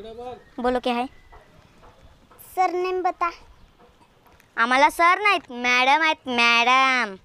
बोलो क्या है नेम बता आम्हाला सर नाहीत मॅडम आहेत मॅडम